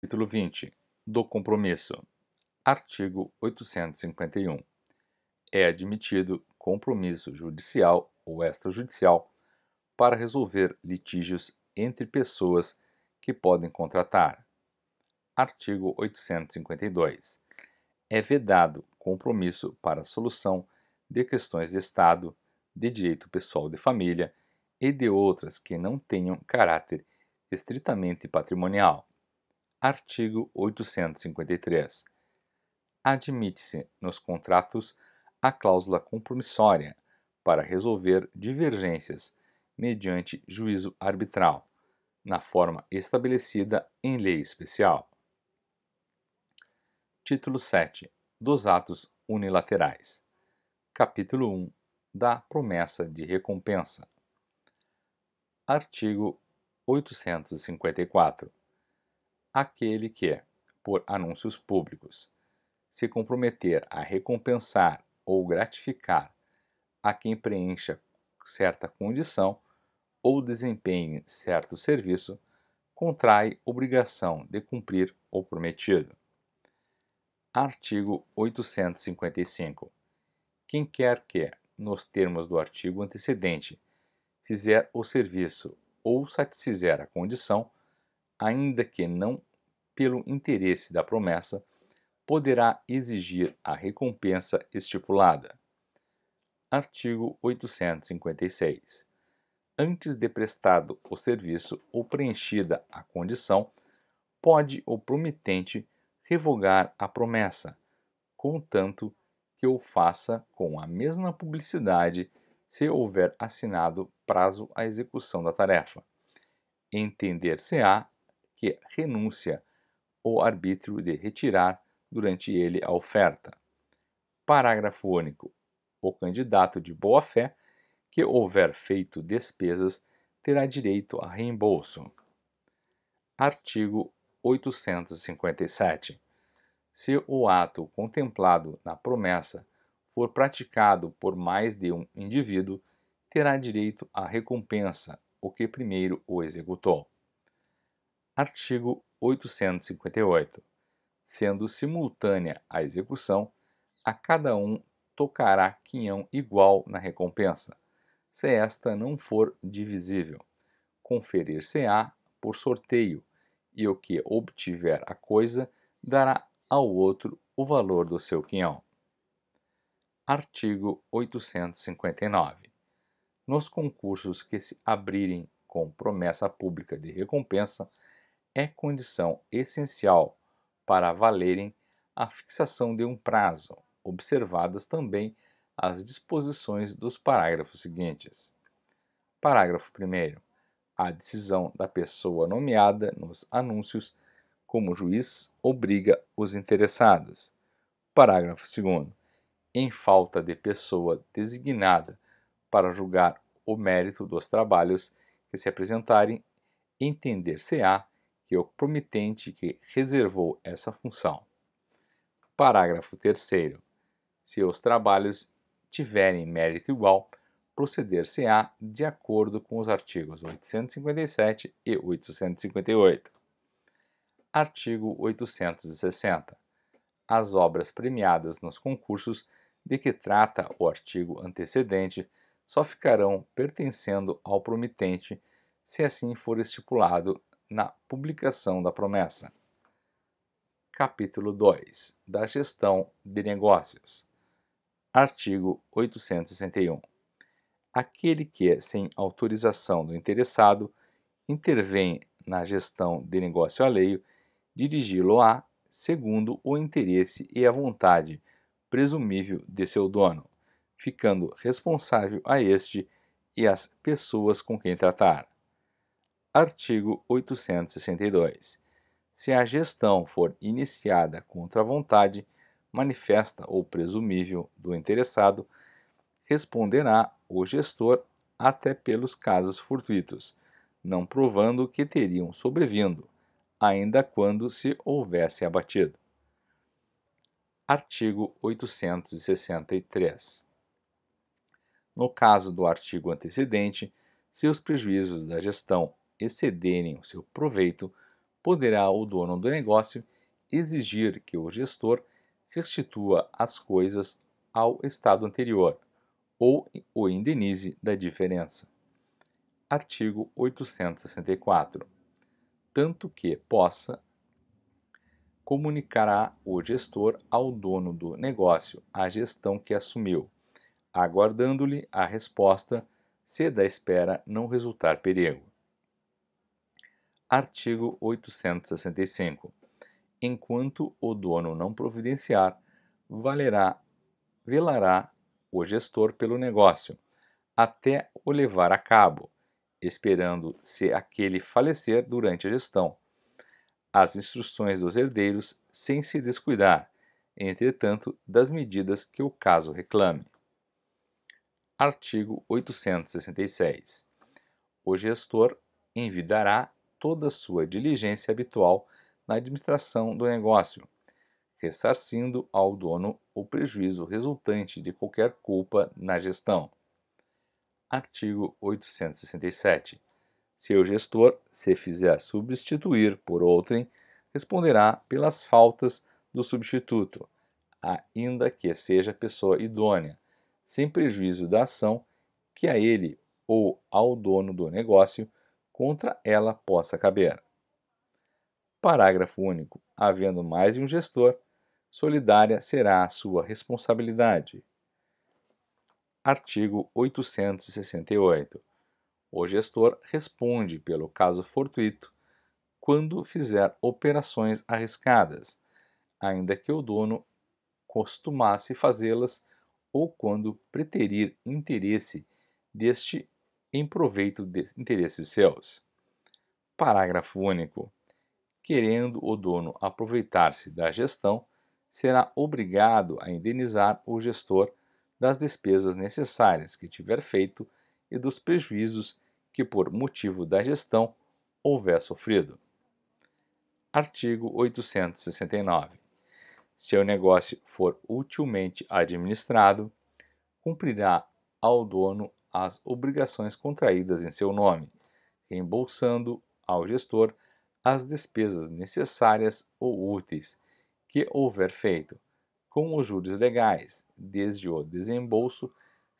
Capítulo 20 do Compromisso. Artigo 851. É admitido compromisso judicial ou extrajudicial para resolver litígios entre pessoas que podem contratar. Artigo 852. É vedado compromisso para a solução de questões de Estado, de direito pessoal de família e de outras que não tenham caráter estritamente patrimonial Artigo 853. Admite-se nos contratos a cláusula compromissória para resolver divergências mediante juízo arbitral, na forma estabelecida em lei especial. Título 7 dos atos unilaterais. Capítulo 1 da promessa de recompensa. Artigo 854 aquele que, é, por anúncios públicos, se comprometer a recompensar ou gratificar a quem preencha certa condição ou desempenhe certo serviço, contrai obrigação de cumprir o prometido. Artigo 855. Quem quer que, nos termos do artigo antecedente, fizer o serviço ou satisfizer a condição, ainda que não pelo interesse da promessa, poderá exigir a recompensa estipulada. Artigo 856. Antes de prestado o serviço ou preenchida a condição, pode o prometente revogar a promessa, contanto que o faça com a mesma publicidade se houver assinado prazo à execução da tarefa. Entender-se-á que renúncia ou arbítrio de retirar durante ele a oferta. Parágrafo único. O candidato de boa-fé que houver feito despesas terá direito a reembolso. Artigo 857. Se o ato contemplado na promessa for praticado por mais de um indivíduo, terá direito à recompensa o que primeiro o executou. Artigo 858, sendo simultânea a execução, a cada um tocará quinhão igual na recompensa, se esta não for divisível. Conferir-se-á por sorteio, e o que obtiver a coisa dará ao outro o valor do seu quinhão. Artigo 859. Nos concursos que se abrirem com promessa pública de recompensa, é condição essencial para valerem a fixação de um prazo, observadas também as disposições dos parágrafos seguintes. Parágrafo 1. A decisão da pessoa nomeada nos anúncios como juiz obriga os interessados. Parágrafo 2. Em falta de pessoa designada para julgar o mérito dos trabalhos que se apresentarem, entender-se-á que é o promitente que reservou essa função. Parágrafo 3. Se os trabalhos tiverem mérito igual, proceder-se-á de acordo com os artigos 857 e 858. Artigo 860. As obras premiadas nos concursos de que trata o artigo antecedente só ficarão pertencendo ao promitente se assim for estipulado na publicação da promessa. Capítulo 2 da Gestão de Negócios. Artigo 861. Aquele que, sem autorização do interessado, intervém na gestão de negócio alheio, dirigi-lo-á segundo o interesse e a vontade presumível de seu dono, ficando responsável a este e às pessoas com quem tratar. Artigo 862. Se a gestão for iniciada contra a vontade manifesta ou presumível do interessado, responderá o gestor até pelos casos fortuitos, não provando que teriam sobrevindo, ainda quando se houvesse abatido. Artigo 863. No caso do artigo antecedente, se os prejuízos da gestão excederem o seu proveito, poderá o dono do negócio exigir que o gestor restitua as coisas ao estado anterior ou o indenize da diferença. Artigo 864. Tanto que possa, comunicará o gestor ao dono do negócio a gestão que assumiu, aguardando-lhe a resposta se da espera não resultar perigo. Artigo 865. Enquanto o dono não providenciar, valerá, velará o gestor pelo negócio, até o levar a cabo, esperando se aquele falecer durante a gestão. As instruções dos herdeiros sem se descuidar, entretanto, das medidas que o caso reclame. Artigo 866. O gestor envidará toda sua diligência habitual na administração do negócio, ressarcindo ao dono o prejuízo resultante de qualquer culpa na gestão. Artigo 867. Seu gestor se fizer substituir por outrem, responderá pelas faltas do substituto, ainda que seja pessoa idônea, sem prejuízo da ação que a ele ou ao dono do negócio contra ela possa caber. Parágrafo único. Havendo mais de um gestor, solidária será a sua responsabilidade. Artigo 868. O gestor responde pelo caso fortuito quando fizer operações arriscadas, ainda que o dono costumasse fazê-las ou quando preterir interesse deste em proveito de interesses seus. Parágrafo único. Querendo o dono aproveitar-se da gestão, será obrigado a indenizar o gestor das despesas necessárias que tiver feito e dos prejuízos que, por motivo da gestão, houver sofrido. Artigo 869. Se o negócio for utilmente administrado, cumprirá ao dono as obrigações contraídas em seu nome, reembolsando ao gestor as despesas necessárias ou úteis que houver feito, com os juros legais, desde o desembolso,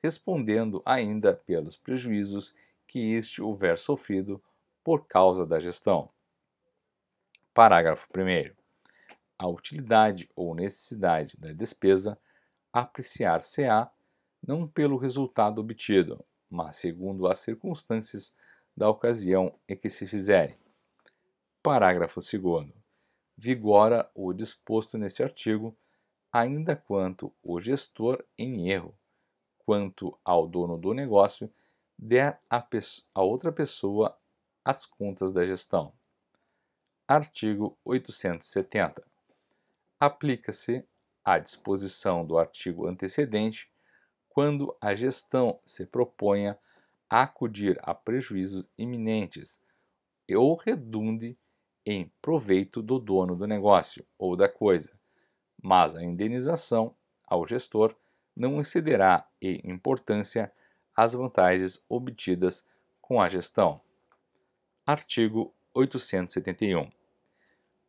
respondendo ainda pelos prejuízos que este houver sofrido por causa da gestão. Parágrafo 1. A utilidade ou necessidade da despesa apreciar-se-á não pelo resultado obtido, mas segundo as circunstâncias da ocasião em que se fizerem. Parágrafo 2. Vigora o disposto neste artigo, ainda quanto o gestor em erro, quanto ao dono do negócio, der a, a outra pessoa as contas da gestão. Artigo 870. Aplica-se à disposição do artigo antecedente quando a gestão se proponha a acudir a prejuízos iminentes ou redunde em proveito do dono do negócio ou da coisa, mas a indenização ao gestor não excederá em importância as vantagens obtidas com a gestão. Artigo 871.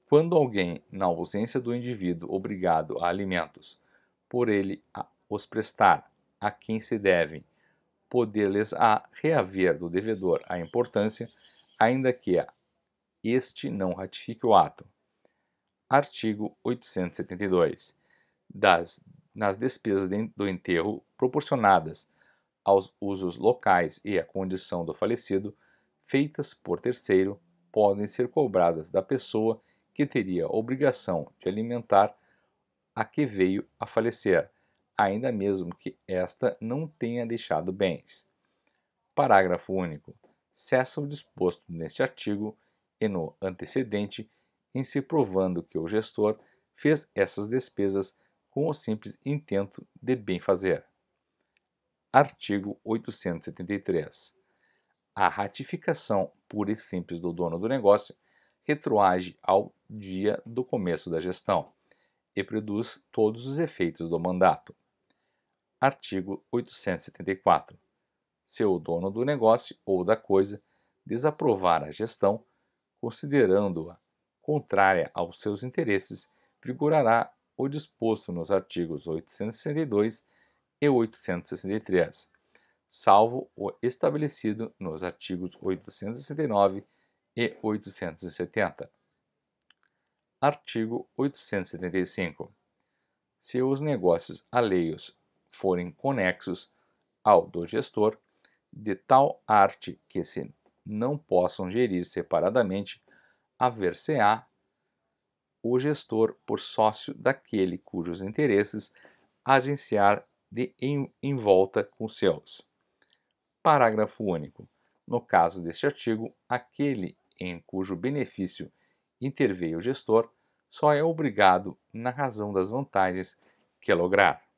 Quando alguém, na ausência do indivíduo obrigado a alimentos, por ele a os prestar, a quem se devem, poder-lhes-á reaver do devedor a importância, ainda que este não ratifique o ato. Artigo 872. Das, nas despesas de, do enterro proporcionadas aos usos locais e à condição do falecido, feitas por terceiro, podem ser cobradas da pessoa que teria obrigação de alimentar a que veio a falecer, ainda mesmo que esta não tenha deixado bens. Parágrafo único. Cessa o disposto neste artigo e no antecedente em se provando que o gestor fez essas despesas com o simples intento de bem fazer. Artigo 873. A ratificação pura e simples do dono do negócio retroage ao dia do começo da gestão e produz todos os efeitos do mandato. Artigo 874. Se o dono do negócio ou da coisa desaprovar a gestão, considerando-a contrária aos seus interesses, vigorará o disposto nos artigos 862 e 863, salvo o estabelecido nos artigos 869 e 870. Artigo 875. Se os negócios alheios forem conexos ao do gestor, de tal arte que se não possam gerir separadamente, haver-se-á o gestor por sócio daquele cujos interesses agenciar de em, em volta com seus. Parágrafo único. No caso deste artigo, aquele em cujo benefício interveio o gestor só é obrigado na razão das vantagens que é lograr.